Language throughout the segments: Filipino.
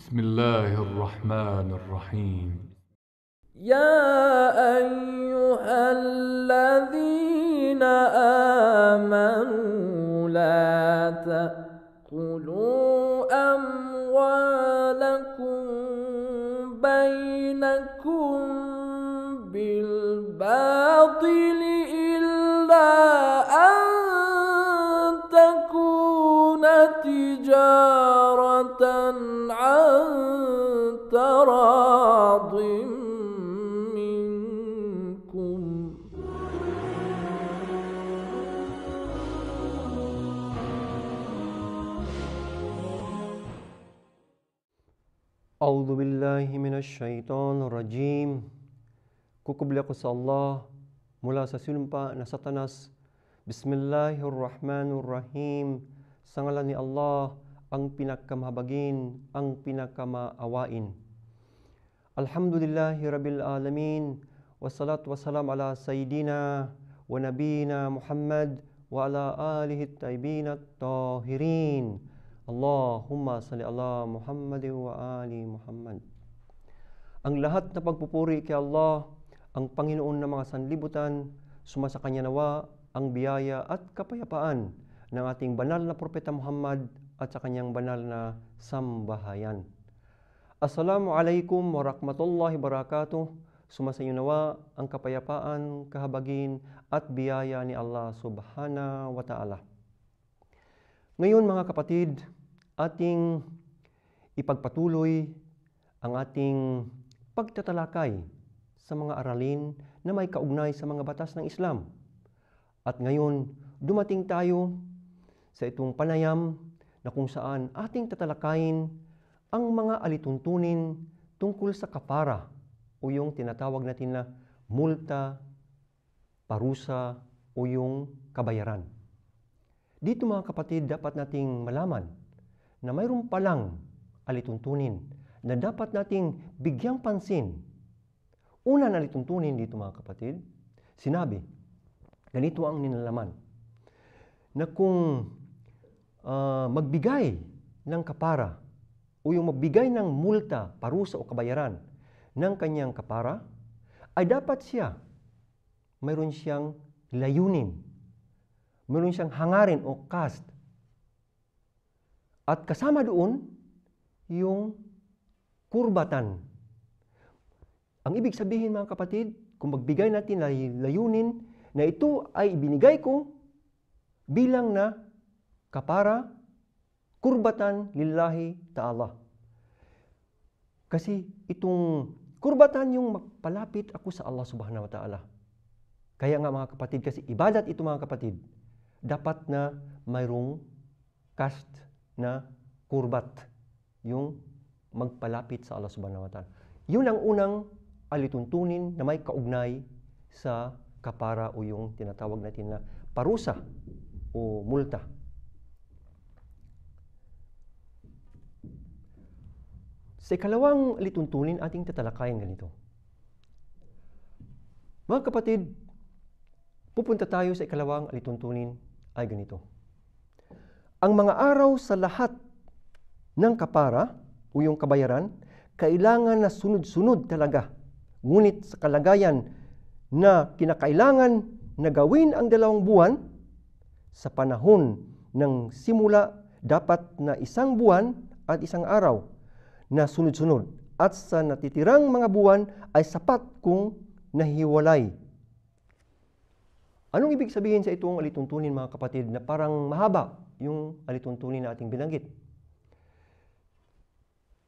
بسم الله الرحمن الرحيم يا أيها الذين آمنوا لا تأكلوا أموالكم بينكم بالباطل إلا أن تكون تجارة أعوذ بالله من الsyaitan rajim Ku kebelia ku Allah mula sasulpa na satanas Bismillahirrahmanirrahim Sangala ni Allah ang pinakamahabagin, ang pinakamaawain. Alhamdulillahi Rabbil Alamin Wassalatu wassalam ala Sayyidina wa Nabina Muhammad wa ala alihi at-tayyibin at-tahirin Allahumma salli ala Muhammad wa ali Muhammad. Ang lahat na pagpupuri kay Allah, ang Panginoon ng mga sanlibutan, sumasa nawa ang biyaya at kapayapaan ng ating banal na propeta Muhammad at sa kanyang banal na sambahayan. Assalamu wa rahmatullahi wa barakatuh. inyo nawa ang kapayapaan, kahabagin at biyaya ni Allah subhana wa ta'ala. Ngayon mga kapatid, ating ipagpatuloy ang ating pagtatalakay sa mga aralin na may kaugnay sa mga batas ng Islam. At ngayon, dumating tayo sa itong panayam na kung saan ating tatalakayin ang mga alituntunin tungkol sa kapara o yung tinatawag natin na multa, parusa o yung kabayaran. Dito mga kapatid, dapat nating malaman na mayroon palang alituntunin na dapat nating bigyang pansin. Una na alituntunin dito mga kapatid, sinabi, ganito ang ninalaman, na kung uh, magbigay ng kapara o yung magbigay ng multa, parusa o kabayaran ng kanyang kapara, ay dapat siya, mayroon siyang layunin, mayroon siyang hangarin o cast at kasama doon, yung kurbatan. Ang ibig sabihin mga kapatid, kung magbigay natin ay layunin na ito ay ibinigay ko bilang na kapara, kurbatan lillahi ta'ala. Kasi itong kurbatan yung palapit ako sa Allah subhanahu wa ta'ala. Kaya nga mga kapatid, kasi ibadat ito mga kapatid, dapat na mayroong cast na kurbat, yung magpalapit sa Allah subhanahu wa ta'ala. Yun ang unang alituntunin na may kaugnay sa kapara o yung tinatawag natin na parusa o multa. Sa ikalawang lituntunin ating tatalakayan ganito. Mga kapatid, pupunta tayo sa ikalawang alituntunin ay ganito. Ang mga araw sa lahat ng kapara o yung kabayaran, kailangan na sunod-sunod talaga. Ngunit sa kalagayan na kinakailangan na gawin ang dalawang buwan, sa panahon ng simula dapat na isang buwan at isang araw na sunod-sunod at sa natitirang mga buwan ay sapat kung nahiwalay. Anong ibig sabihin sa itong alituntunin mga kapatid na parang mahaba yung alituntunin na ating binanggit.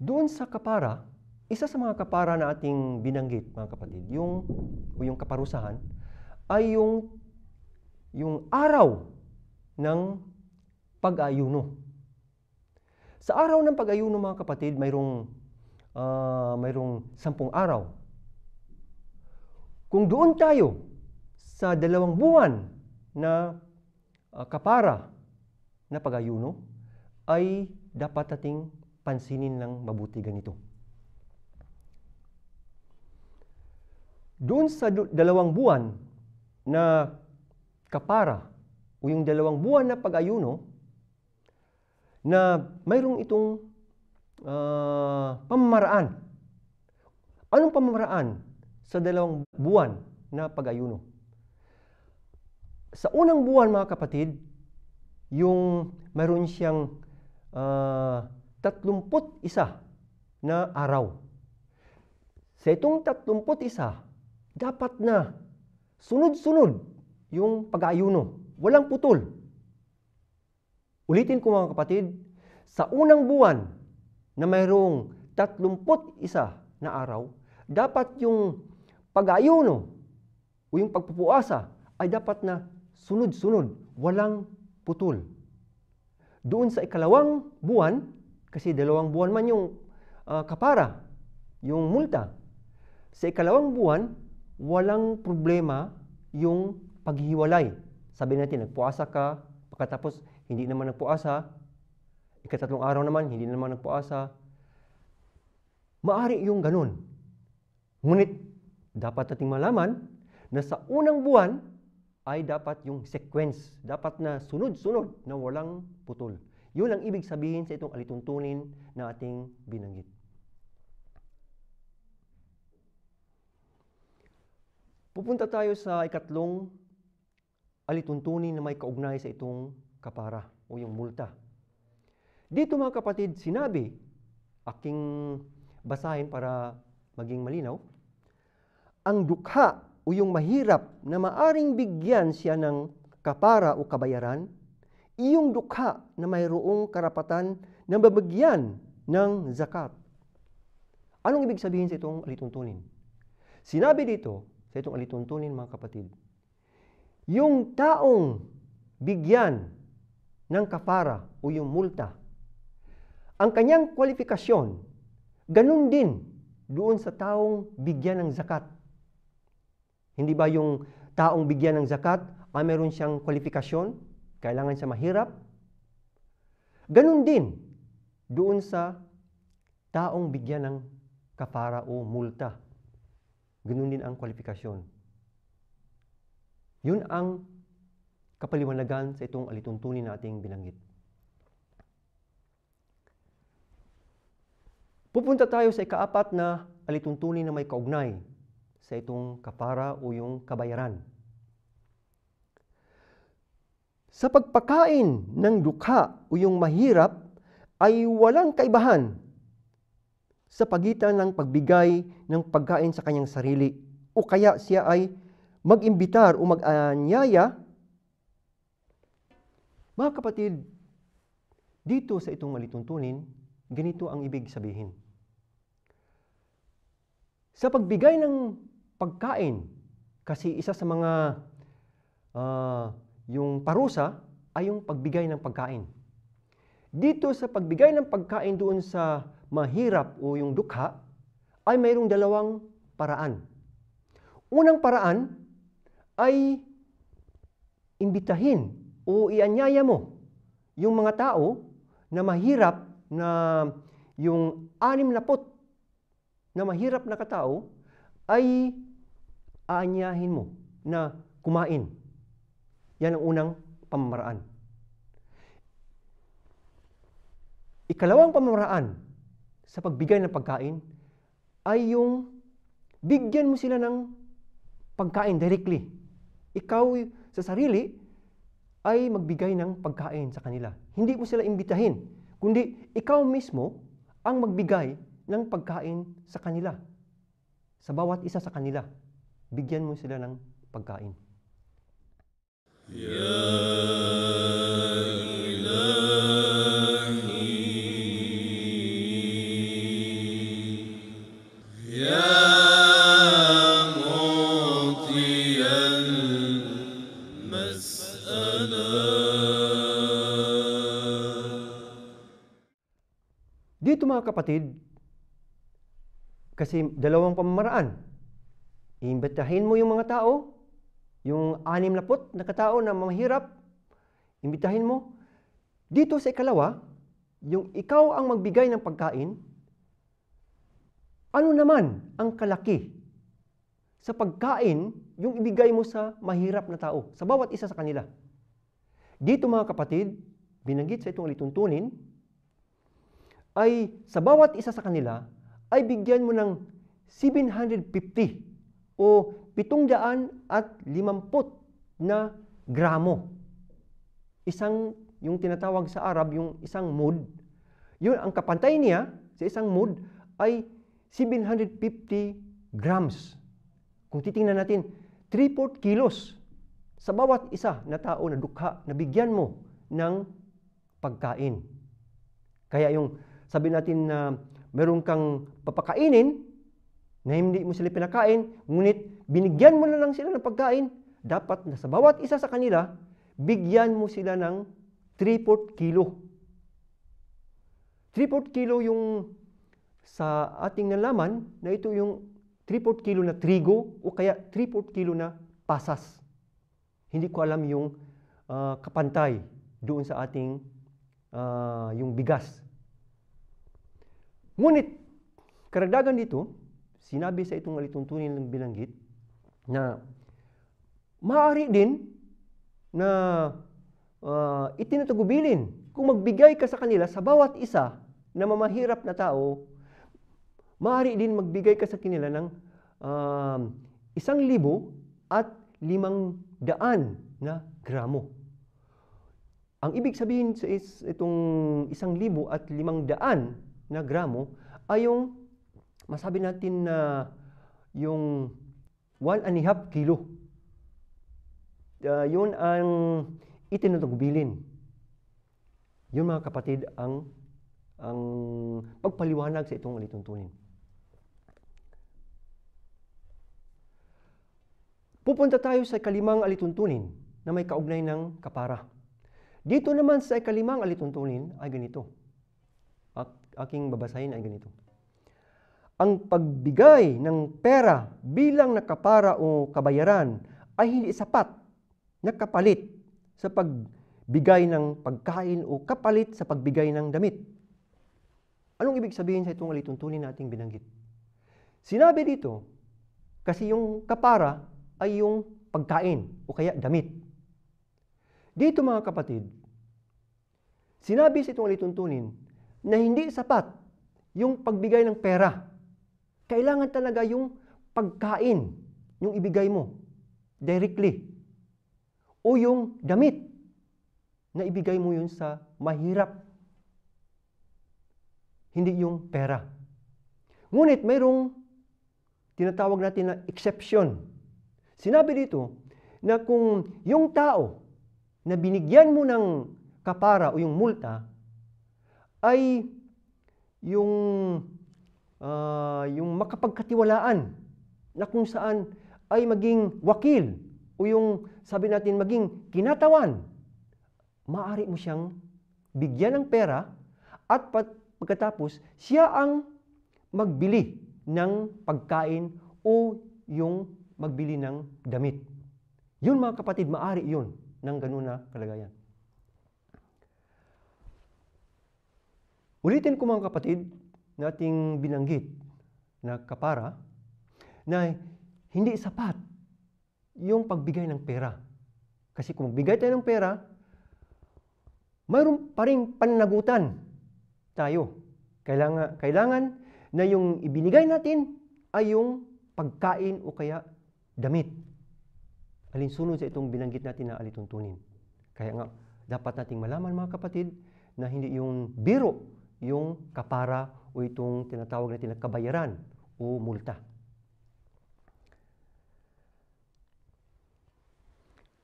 Doon sa kapara, isa sa mga kapara na ating binanggit, mga kapatid, yung, o yung kaparusahan, ay yung, yung araw ng pag-ayuno. Sa araw ng pag-ayuno, mga kapatid, mayroong, uh, mayroong sampung araw. Kung doon tayo sa dalawang buwan na uh, kapara, na pag-ayuno ay dapat nating pansinin ng mabuti ganito. Doon sa dalawang buwan na kapara o yung dalawang buwan na pag-ayuno na mayroong itong uh, pamamaraan. Anong pamamaraan sa dalawang buwan na pag-ayuno? Sa unang buwan mga kapatid, yung meron siyang uh, ah, 31 na araw. Sa itong 31, dapat na sunod-sunod yung pag-aayuno. Walang putol. Ulitin ko mga kapatid, sa unang buwan na mayroong 31 na araw, dapat yung pag-aayuno o yung pagpupuasa ay dapat na sunod-sunod, walang putol. Doon sa ikalawang buwan, kasi dalawang buwan man yung uh, kapara, yung multa, sa ikalawang buwan, walang problema yung paghiwalay. Sabi natin, nagpuasa ka, pagkatapos hindi naman nagpuasa, ikatatlong araw naman, hindi naman nagpuasa. Maari yung ganun. Ngunit, dapat nating malaman na sa unang buwan, ay dapat yung sequence, dapat na sunod-sunod na walang putol. Yun ang ibig sabihin sa itong alituntunin na ating binanggit. Pupunta tayo sa ikatlong alituntunin na may kaugnay sa itong kapara o yung multa. Dito mga kapatid, sinabi, aking basahin para maging malinaw, ang dukha o yung mahirap na maaring bigyan siya ng kapara o kabayaran, iyong dukha na mayroong karapatan na babagyan ng zakat. Anong ibig sabihin sa itong alituntunin? Sinabi dito sa itong alituntunin mga kapatid, yung taong bigyan ng kapara o yung multa, ang kanyang kwalifikasyon, ganun din doon sa taong bigyan ng zakat. Hindi ba yung taong bigyan ng zakat, ay ah, meron siyang kwalifikasyon? Kailangan siya mahirap? Ganun din doon sa taong bigyan ng kapara o multa. Ganun din ang kwalifikasyon. Yun ang kapaliwanagan sa itong alituntunin nating binanggit. Pupunta tayo sa ikaapat na alituntunin na may kaugnay sa itong kapara o yung kabayaran. Sa pagpakain ng dukha o yung mahirap ay walang kaibahan sa pagitan ng pagbigay ng pagkain sa kanyang sarili o kaya siya ay mag-imbitar o mag-anyaya. Mga kapatid, dito sa itong malituntunin, ganito ang ibig sabihin. Sa pagbigay ng pagkain. Kasi isa sa mga uh, yung parusa ay yung pagbigay ng pagkain. Dito sa pagbigay ng pagkain doon sa mahirap o yung dukha, ay mayroong dalawang paraan. Unang paraan ay imbitahin o ianyaya mo yung mga tao na mahirap na yung anim na pot na mahirap na katao ay aanyahin mo na kumain. Yan ang unang pamamaraan. Ikalawang pamamaraan sa pagbigay ng pagkain ay yung bigyan mo sila ng pagkain directly. Ikaw sa sarili ay magbigay ng pagkain sa kanila. Hindi mo sila imbitahin, kundi ikaw mismo ang magbigay ng pagkain sa kanila. Sa bawat isa sa kanila. Bigyan mo sila ng pagkain. Dito mga kapatid, kasi dalawang pamamaraan Imbitahin mo yung mga tao, yung anim lapot na katao na mahirap, imbitahin mo. Dito sa ikalawa, yung ikaw ang magbigay ng pagkain, ano naman ang kalaki sa pagkain yung ibigay mo sa mahirap na tao, sa bawat isa sa kanila? Dito mga kapatid, binanggit sa itong alituntunin, ay sa bawat isa sa kanila, ay bigyan mo ng 750 o 750 na gramo. Isang, yung tinatawag sa Arab, yung isang mud. Yun, ang kapantay niya sa isang mud ay 750 grams. Kung titingnan natin, 3-4 kilos sa bawat isa na tao na dukha na bigyan mo ng pagkain. Kaya yung sabi natin na meron kang papakainin, na hindi mo sila pinakain, ngunit binigyan mo na lang sila ng pagkain, dapat na sa bawat isa sa kanila, bigyan mo sila ng 3-4 kilo. 3-4 kilo yung sa ating nalaman na ito yung 3-4 kilo na trigo o kaya 3-4 kilo na pasas. Hindi ko alam yung uh, kapantay doon sa ating uh, yung bigas. Ngunit, karagdagan dito, sinabi sa itong alituntunin ng bilanggit na maaari din na uh, ah, itinatagubilin kung magbigay ka sa kanila sa bawat isa na mamahirap na tao, maaari din magbigay ka sa kanila ng uh, isang libo at limang daan na gramo. Ang ibig sabihin sa is, itong isang libo at limang daan na gramo ay yung masabi natin na yung 1 and a half kilo, uh, yun ang itinutugbilin. Yun mga kapatid ang ang pagpaliwanag sa itong alituntunin. Pupunta tayo sa kalimang alituntunin na may kaugnay ng kapara. Dito naman sa kalimang alituntunin ay ganito. aking babasahin ay ganito. Ang pagbigay ng pera bilang nakapara o kabayaran ay hindi sapat na kapalit sa pagbigay ng pagkain o kapalit sa pagbigay ng damit. Anong ibig sabihin sa itong alituntunin nating binanggit? Sinabi dito, kasi yung kapara ay yung pagkain o kaya damit. Dito mga kapatid, sinabi sa itong alituntunin na hindi sapat yung pagbigay ng pera kailangan talaga yung pagkain, yung ibigay mo, directly. O yung damit, na ibigay mo yun sa mahirap. Hindi yung pera. Ngunit mayroong tinatawag natin na exception. Sinabi dito na kung yung tao na binigyan mo ng kapara o yung multa ay yung uh, yung makapagkatiwalaan na kung saan ay maging wakil o yung sabi natin maging kinatawan, maaari mo siyang bigyan ng pera at pagkatapos siya ang magbili ng pagkain o yung magbili ng damit. Yun mga kapatid, maari yun ng ganun na kalagayan. Ulitin ko mga kapatid, nating binanggit na kapara na hindi sapat yung pagbigay ng pera. Kasi kung magbigay tayo ng pera, mayroon pa rin pananagutan tayo. Kailangan, kailangan na yung ibinigay natin ay yung pagkain o kaya damit. Alinsunod sa itong binanggit natin na alituntunin. Kaya nga, dapat nating malaman mga kapatid na hindi yung biro yung kapara o itong tinatawag natin na kabayaran o multa.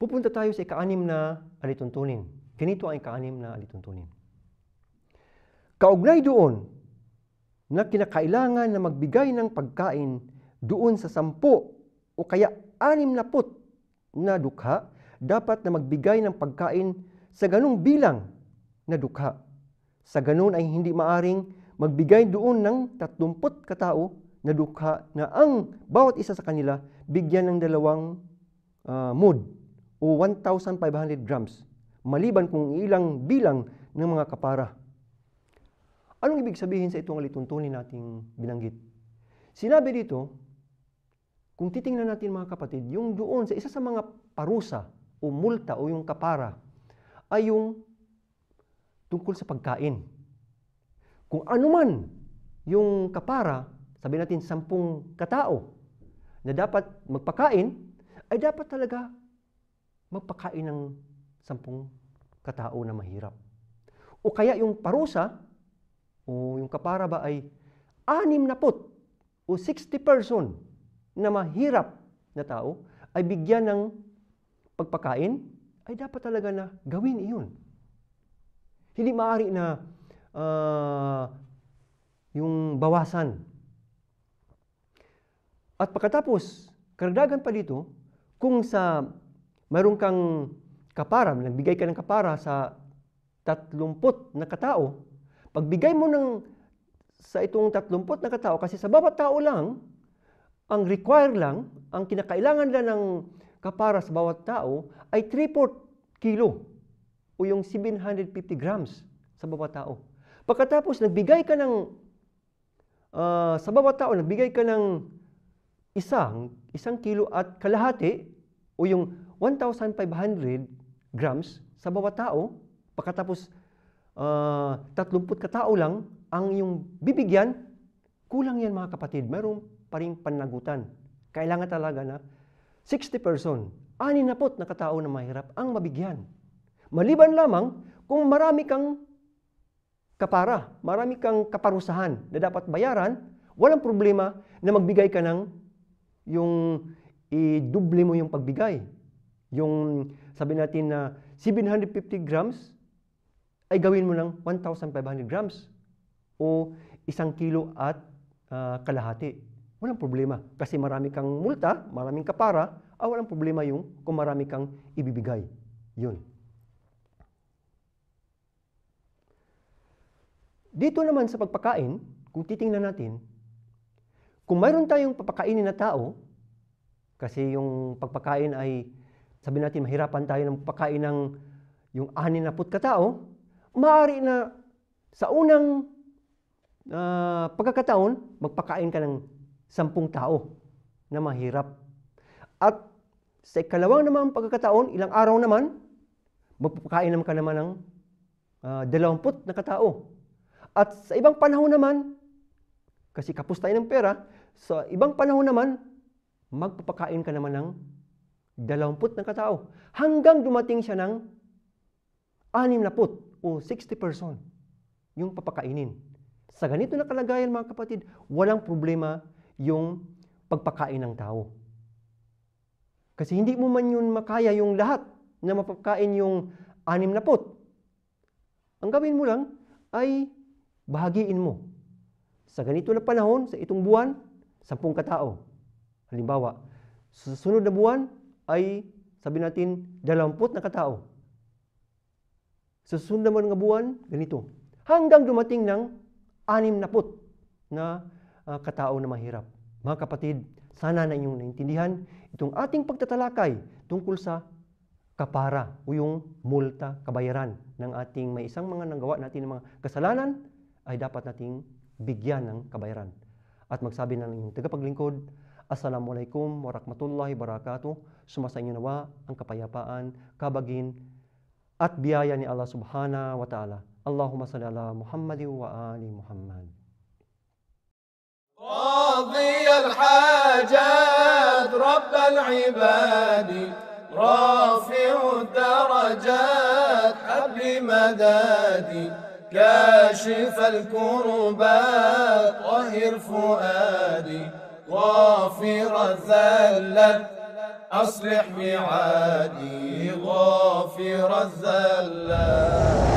Pupunta tayo sa ikaanim na alituntunin. Ganito ang ikaanim na alituntunin. Kaugnay doon na kinakailangan na magbigay ng pagkain doon sa sampo o kaya anim na put na dukha, dapat na magbigay ng pagkain sa ganong bilang na dukha sa ganun ay hindi maaring magbigay doon ng 30 katao na dukha na ang bawat isa sa kanila bigyan ng dalawang uh, mood o 1,500 grams maliban kung ilang bilang ng mga kapara. Anong ibig sabihin sa itong alituntunin nating binanggit? Sinabi dito, kung titingnan natin mga kapatid, yung doon sa isa sa mga parusa o multa o yung kapara ay yung tungkol sa pagkain. Kung anuman yung kapara, sabi natin sampung katao na dapat magpakain, ay dapat talaga magpakain ng sampung katao na mahirap. O kaya yung parusa, o yung kapara ba ay anim na put o 60 person na mahirap na tao ay bigyan ng pagpakain, ay dapat talaga na gawin iyon hindi maaari na uh, yung bawasan. At pagkatapos, karagdagan pa dito, kung sa mayroon kang kapara, nagbigay ka ng kapara sa tatlumpot na katao, pagbigay mo ng sa itong tatlumpot na katao, kasi sa bawat tao lang, ang require lang, ang kinakailangan lang ng kapara sa bawat tao ay 3-4 kilo o yung 750 grams sa bawat tao. Pagkatapos nagbigay ka ng uh, sa bawat tao nagbigay ka ng isang isang kilo at kalahati o yung 1,500 grams sa bawat tao, pagkatapos uh, 30 katao lang ang yung bibigyan, kulang yan mga kapatid. Mayroon pa rin panagutan. Kailangan talaga na 60 person, aninapot na katao na mahirap ang mabigyan. Maliban lamang kung marami kang kapara, marami kang kaparusahan na dapat bayaran, walang problema na magbigay ka ng yung i-double mo yung pagbigay. Yung sabi natin na 750 grams ay gawin mo ng 1,500 grams o isang kilo at uh, kalahati. Walang problema kasi marami kang multa, maraming kapara, ah, walang problema yung kung marami kang ibibigay. Yun. Dito naman sa pagpakain, kung titingnan natin, kung mayroon tayong papakainin na tao, kasi yung pagpakain ay, sabi natin, mahirapan tayo ng pagkain ng yung anin na put katao, maaari na sa unang uh, pagkakataon, magpakain ka ng sampung tao na mahirap. At sa ikalawang naman pagkakataon, ilang araw naman, magpapakain naman ka naman ng uh, na katao at sa ibang panahon naman, kasi kapos tayo ng pera, sa ibang panahon naman, magpapakain ka naman ng dalawamput na katao. Hanggang dumating siya ng anim na put o 60 person yung papakainin. Sa ganito na kalagayan mga kapatid, walang problema yung pagpakain ng tao. Kasi hindi mo man yun makaya yung lahat na mapakain yung anim na pot. Ang gawin mo lang ay bahagiin mo. Sa ganito na panahon, sa itong buwan, sampung katao. Halimbawa, sa sunod na buwan ay, sabi natin, dalampot na katao. Sa sunod naman nga buwan, ganito. Hanggang dumating ng anim na put na uh, katao na mahirap. Mga kapatid, sana na inyong naintindihan itong ating pagtatalakay tungkol sa kapara o yung multa, kabayaran ng ating may isang mga nanggawa natin ng mga kasalanan ay dapat nating bigyan ng kabayaran. At magsabi na ng iyong tagapaglingkod, Assalamualaikum warahmatullahi wabarakatuh. Sumasa inyo nawa ang kapayapaan, kabagin, at biyaya ni Allah subhanahu wa ta'ala. Allahumma salli ala Muhammad wa ali Muhammad. قاضي الحاجات رب العباد رافع الدرجات حبل مدادي كاشف الكربات طهر فؤادي غافر الذلات أصلح معادي غافر الذلات